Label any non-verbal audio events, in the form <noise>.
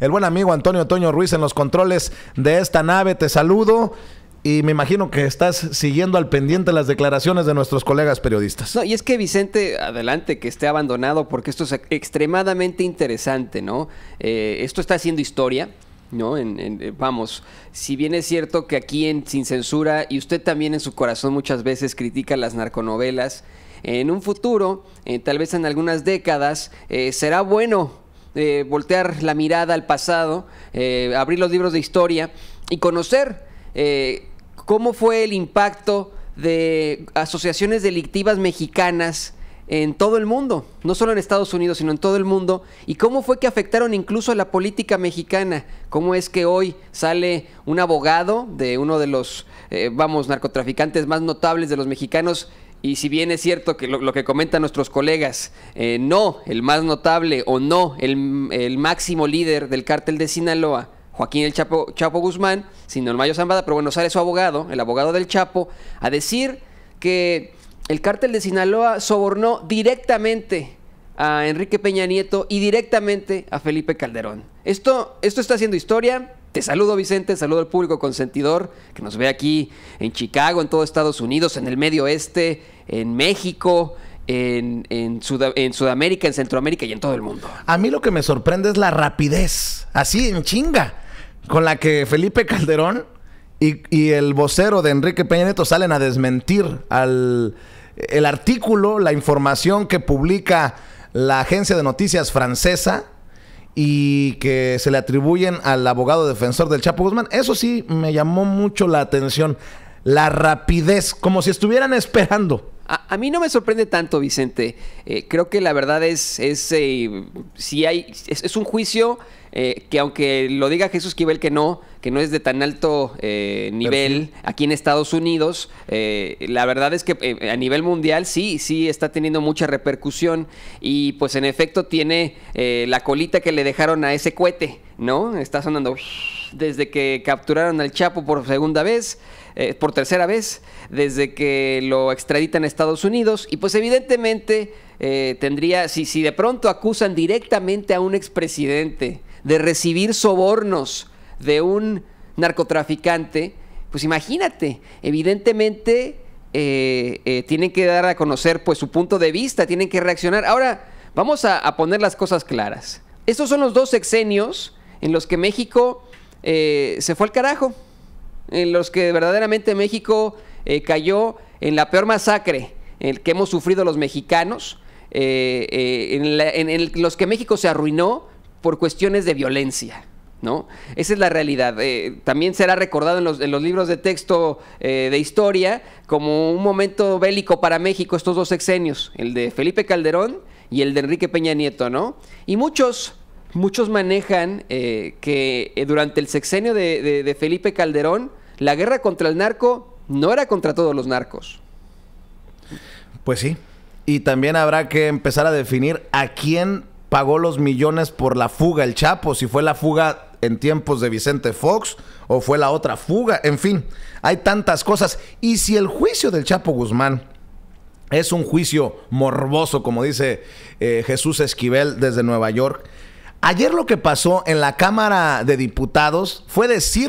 El buen amigo Antonio Toño Ruiz en los controles de esta nave, te saludo. Y me imagino que estás siguiendo al pendiente las declaraciones de nuestros colegas periodistas. y es que Vicente, adelante, que esté abandonado, porque esto es extremadamente interesante, ¿no? Eh, esto está haciendo historia, ¿no? Eh, vamos, si bien es cierto que aquí en Sin Censura, y usted también en su corazón muchas veces critica las narconovelas, en un futuro, eh, tal vez en algunas décadas, será bueno eh, voltear la mirada al pasado, eh, abrir los libros de historia y conocer eh, cómo fue el impacto de asociaciones delictivas mexicanas en todo el mundo, no solo en Estados Unidos, sino en todo el mundo, y cómo fue que afectaron incluso a la política mexicana, cómo es que hoy sale un abogado de uno de los, vamos, narcotraficantes más notables de los mexicanos y si bien es cierto que lo, que comentan nuestros colegas, eh, no, el más notable o no, el, el, máximo líder del cártel de Sinaloa, Joaquín el Chapo, Chapo Guzmán, sino el Mayo Zambada, pero bueno, sale su abogado, el abogado del Chapo, a decir que el cártel de Sinaloa sobornó directamente a Enrique Peña Nieto y directamente a Felipe Calderón. Esto, esto está haciendo historia, te saludo Vicente, saludo al público consentidor que nos ve aquí en Chicago, en todo Estados Unidos, en el Medio Oeste, en México, en, Sudamérica, en Centroamérica y en todo el mundo. A mí lo que me sorprende es la rapidez, así en chinga, con la que Felipe Calderón y, el vocero de Enrique Peña Nieto salen a desmentir al, el artículo, la información que publica la agencia de noticias francesa y que se le atribuyen al abogado defensor del Chapo Guzmán. Eso sí, me llamó mucho la atención. La rapidez, como si estuvieran <laughs> esperando. A, mí no me sorprende tanto, Vicente. Eh, creo que la verdad es, es eh, si hay, es, un juicio eh, que aunque lo diga Jesús Quibel que no, que no es de tan alto nivel aquí en Estados Unidos, la verdad es que a nivel mundial sí, sí está teniendo mucha repercusión y pues en efecto tiene la colita que le dejaron a ese cohete. ¿no? Está sonando desde que capturaron al Chapo por segunda vez, eh, por tercera vez, desde que lo extraditan a Estados Unidos. Y pues evidentemente eh, tendría, si, si de pronto acusan directamente a un expresidente de recibir sobornos de un narcotraficante, pues imagínate, evidentemente eh, tienen que dar a conocer pues su punto de vista, tienen que reaccionar. Ahora, vamos a, poner las cosas claras. Estos son los dos exenios en los que México eh, se fue al carajo, en los que verdaderamente México eh, cayó en la peor masacre en que hemos sufrido los mexicanos, eh, en, los que México se arruinó por cuestiones de violencia. ¿No? Esa es la realidad. también será recordado en los, los libros de texto de historia como un momento bélico para México estos dos sexenios, el de Felipe Calderón y el de Enrique Peña Nieto, ¿no? Y muchos muchos manejan eh, que eh, durante el sexenio de, Felipe Calderón, la guerra contra el narco no era contra todos los narcos. Pues sí. Y también habrá que empezar a definir a quién pagó los millones por la fuga el Chapo, si fue la fuga en tiempos de Vicente Fox o fue la otra fuga, en fin, hay tantas cosas. Y si el juicio del Chapo Guzmán es un juicio morboso, como dice eh, Jesús Esquivel desde Nueva York, Ayer lo que pasó en la Cámara de Diputados fue decir